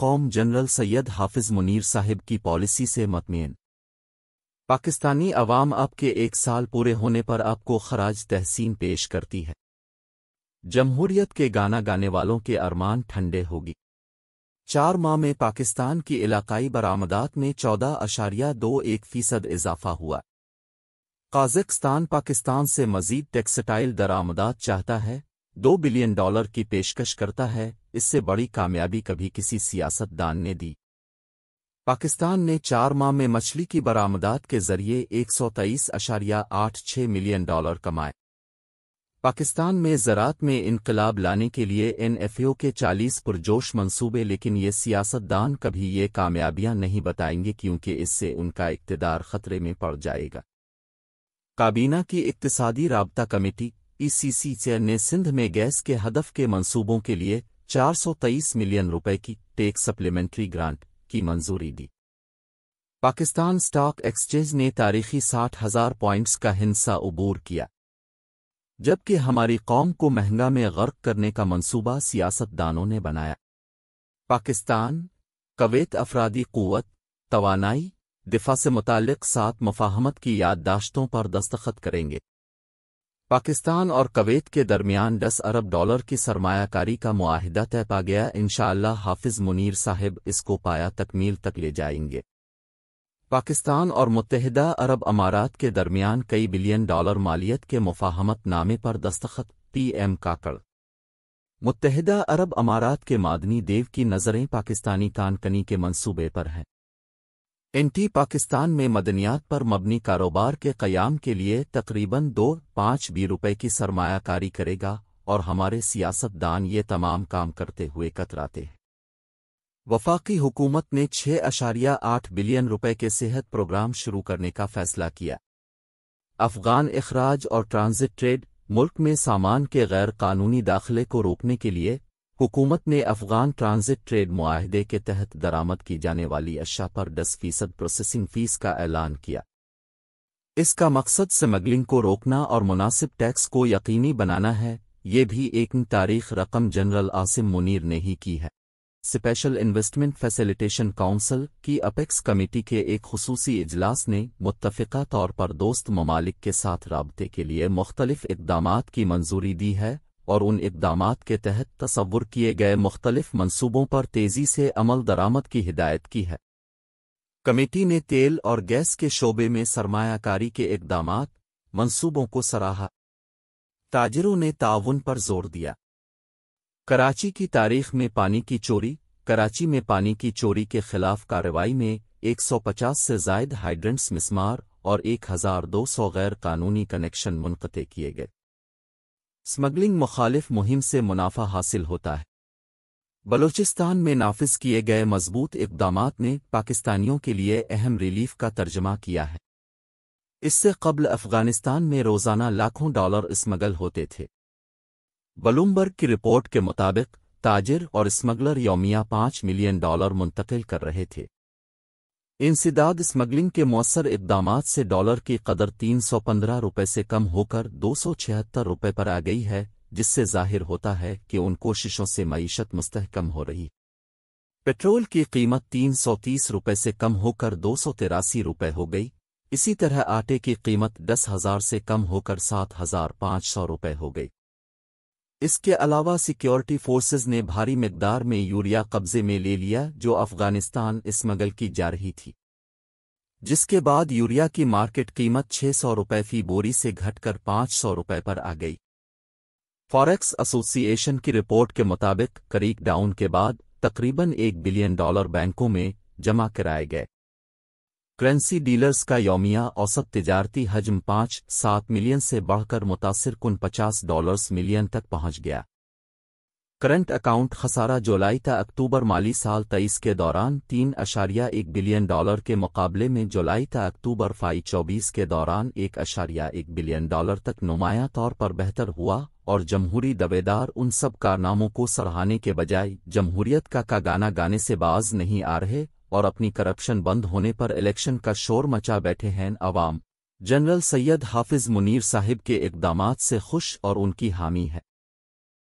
कौम जनरल सैयद हाफिज मुनीर साहिब की पॉलिसी से मतमिन पाकिस्तानी अवाम आपके एक साल पूरे होने पर आपको खराज तहसीन पेश करती है जमहूरियत के गाना गाने वालों के अरमान ठंडे होगी चार माह में पाकिस्तान की इलाकाई बरामदात में चौदह अशारिया दो एक फीसद इजाफा हुआ काजकस्तान पाकिस्तान से मजीद टेक्सटाइल दरामदात चाहता है दो बिलियन डॉलर की पेशकश करता है इससे बड़ी कामयाबी कभी किसी सियासतदान ने दी पाकिस्तान ने चार माह में मछली की बरामदात के जरिए एक सौ तेईस अशारिया आठ मिलियन डॉलर कमाए पाकिस्तान में ज़रात में इनकलाब लाने के लिए एनएफओ के 40 पुरजोश मंसूबे लेकिन ये सियासतदान कभी ये कामयाबियां नहीं बताएंगे क्योंकि इससे उनका इकतदार खतरे में पड़ जाएगा काबीना की इकतसादी रबता कमेटी ईसीसी e चेयर ने सिंध में गैस के हदफ के मंसूबों के लिए 423 मिलियन रुपए की टेक सप्लीमेंट्री ग्रांट की मंजूरी दी पाकिस्तान स्टॉक एक्सचेंज ने तारीखी साठ हजार पॉइंट्स का हिंसा उबूर किया जबकि हमारी कौम को महंगा में गर्क करने का मंसूबा सियासतदानों ने बनाया पाकिस्तान कवेत अफरादी क़वत तोानाई दिफा से मुतक़ सात मफाहमत की याददाश्तों पर दस्तखत करेंगे पाकिस्तान और कवैत के दरमियान 10 अरब डॉलर की सरमायाकारी का मुआहिदा तय पा गया इनशाला हाफिज मुनीर साहिब इसको पाया तकमील तक ले जाएंगे पाकिस्तान और मुतहदा अरब अमारात के दरमियान कई बिलियन डॉलर मालियत के मुफाहमत नामे पर दस्तखत पी एम काकड़ मुतहदा अरब अमारात के मादनी देव की नज़रें पाकिस्तानी कानकनी के मंसूबे पर हैं एंटी पाकिस्तान में मदनियात पर मबनी कारोबार के क़याम के लिए तकरीबन दो पाँच बी रुपए की सरमायाकारी करेगा और हमारे सियासतदान ये तमाम काम करते हुए कतराते हैं वफाकी हुकूमत ने छः अशारिया आठ बिलियन रुपए के सेहत प्रोग्राम शुरू करने का फैसला किया अफगान अखराज और ट्रांजिट ट्रेड मुल्क में सामान के गैर कानूनी दाखिले को रोकने के लिए हुकूमत ने अफगान ट्रांजिट ट्रेड माहदे के तहत दरामद की जाने वाली अशा पर 10 फीसद प्रोसेसिंग फीस का ऐलान किया इसका मकसद स्मगलिंग को रोकना और मुनासिब टैक्स को यकीनी बनाना है ये भी एक तारीख रकम जनरल आसिम मुनीर ने ही की है स्पेशल इन्वेस्टमेंट फैसिलिटेशन काउंसिल की अपेक्स कमेटी के एक खसूसी इजलास ने मुतफ़ा तौर पर दोस्त ममालिक के साथ रबते के लिए मुख्तलिफ इकदाम की मंजूरी दी है और उन इकदाम के तहत तस्वुर किए गए मुख्तलिफ मनसूबों पर तेज़ी से अमल दरामद की हिदायत की है कमेटी ने तेल और गैस के शोबे में सरमायाकारी के इकदाम मनसूबों को सराहा ताजरों ने ताउन पर जोर दिया कराची की तारीख में पानी की चोरी कराची में पानी की चोरी के खिलाफ कार्रवाई में 150 से जायद हाइड्रेंट्स मिसमार और 1200 गैर कानूनी कनेक्शन मुनते किए गए स्मगलिंग मुखालिफ मुहिम से मुनाफा हासिल होता है बलूचिस्तान में नाफिज किए गए मजबूत इकदाम ने पाकिस्तानियों के लिए अहम रिलीफ का तर्जमा किया है इससे कबल अफगानिस्तान में रोज़ाना लाखों डॉलर स्मगल होते थे बलूमबर्ग की रिपोर्ट के मुताबिक ताजिर और स्मगलर योमिया पाँच मिलियन डॉलर मुंतकिल कर रहे थे इंसदाद स्मगलिंग के मौसर इकदाम से डॉलर की कदर तीन सौ पंद्रह रुपये से कम होकर दो सौ छिहत्तर रुपये पर आ गई है जिससे जाहिर होता है कि उन कोशिशों से मीशत मुस्तकम हो रही पेट्रोल की कीमत तीन सौ तीस रुपये से कम होकर दो सौ तिरासी रुपये हो गई इसी तरह आटे की कीमत दस हजार से कम होकर सात हजार पाँच सौ रुपये हो गई इसके अलावा सिक्योरिटी फोर्सेज ने भारी मकदार में यूरिया कब्जे में ले लिया जो अफगानिस्तान स्मगल की जा रही थी जिसके बाद यूरिया की मार्केट कीमत 600 सौ रुपये फी बोरी से घटकर पाँच सौ रुपये पर आ गई फॉरेक्स एसोसिएशन की रिपोर्ट के मुताबिक करीक डाउन के बाद तकरीबन एक बिलियन डॉलर बैंकों में जमा कराए गए करेंसी डीलर्स का योमिया औसत तजारती हजम पाँच सात मिलियन से बढ़कर मुतासर कुन पचास डॉलर्स मिलियन तक पहुंच गया करंट अकाउंट खसारा जुलाई तक अक्टूबर माली साल तेईस के दौरान तीन अशारिया एक बिलियन डॉलर के मुकाबले में जुलाई तक अक्टूबर फाई चौबीस के दौरान एक अशारिया एक बिलियन डॉलर तक नुमाया तौर पर बेहतर हुआ और जमहूरी दबेदार उन सब कारनामों को सराहने के बजाय जमहूरियत का का गाना गाने से बाज नहीं आ रहे और अपनी करप्शन बंद होने पर इलेक्शन का शोर मचा बैठे हैं अवाम जनरल सैयद हाफिज मुनीर साहिब के इकदाम से खुश और उनकी हामी है